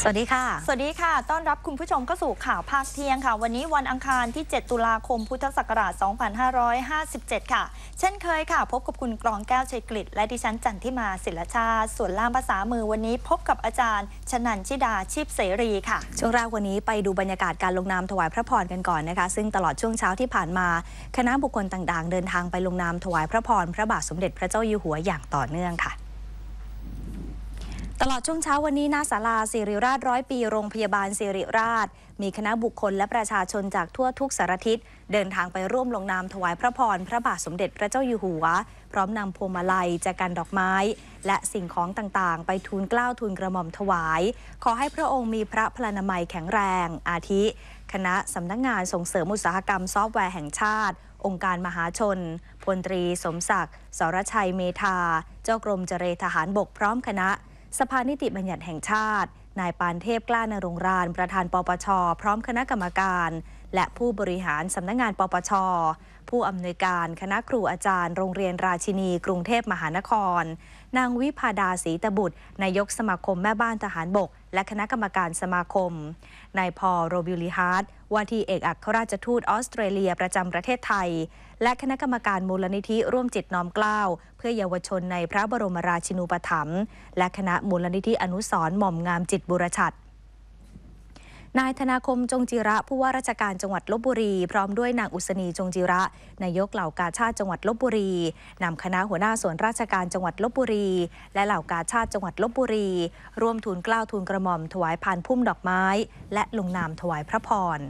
สวัสดีค่ะ สวัสดีค่ะ ต้อนรับคุณผู้ชมเข้าสู่ข่าวภาคเที่ยงค่ะ วันนี้วันอังคารที่ 7 ตุลาคม พุทธศักราช 2557 ค่ะ เช่นเคยค่ะ พบกับคุณกรองแก้วชัยกฤิและดิฉันจันทิมาศิลชาส่วนล่ามภาษามือวันนี้พบกับอาจารย์ชนันชิดาชีพเสรีค่ะ ช่วงแรกวันนี้ไปดูบรรยากาศการลงนามถวายพระพรกันก่อนนะคะ ซึ่งตลอดช่วงเช้าที่ผ่านมา คณะบุคคลต่างๆ เดินทางไปลงนามถวายพระพรพระบาทสมเด็จพระเจ้าอยู่หัวอย่างต่อเนื่องค่ะตลอดช่วงเช้าวันนี้หน้าศาลาสิริราชร้อยปีโรงพยาบาลสิริราช มีคณะบุคคลและประชาชนจากทั่วทุกสารทิศเดินทางไปร่วมลงนามถวายพระพร พระบาทสมเด็จพระเจ้าอยู่หัว พร้อมนำพวงมาลัยแจกันดอกไม้ และสิ่งของต่างๆ ไปทูลกล้าวทูลกระหม่อมถวาย ขอให้พระองค์มีพระพลานามัยแข็งแรง อาทิ คณะสำนักงงานส่งเสริมอุตสาหกรรมซอฟต์แวร์แห่งชาติ องค์การมหาชนพลตรี สมศักดิ์สรชัยเมธาเจ้ากรมเจรทหารบกพร้อมคณะสภานิติบัญญัติแห่งชาติ นายปานเทพกล้านรงราน ประธานปปช พร้อมคณะกรรมการและผู้บริหารสำนักงงานปปช ผู้อำนวยการคณะครูอาจารย์ โรงเรียนราชินีกรุงเทพมหานคร นางวิพาดาศรีตบุตรนายกสมาคมแม่บ้านทหารบก และคณะกรรมการสมาคม นายพอโรบิลิฮาร์ดว่าที่เอกอัครราชทูตออสเตรเลียประจำประเทศไทย และคณะกรรมการมูลนิธิร่วมจิตน้อมกล้าว เพื่อเยาวชนในพระบรมราชินูปถัมภ์และคณะมูลนิธิอนุสรหม่อมงามจิตบุรชัดนายธนาคมจงจิระผู้ว่าราชการจังหวัดลบบุรีพร้อมด้วยนางอุศนีจงจิระ นายกเหล่ากาชาติจังหวัดลบบุรีนำคณะหัวหน้าส่วนราชการจังหวัดลบบุรีและเหล่ากาชาติจังหวัดลบบุรี ร่วมทูลเกล้าทูลกระหม่อมถวายพานพุ่มดอกไม้ และลงนามถวายพระพร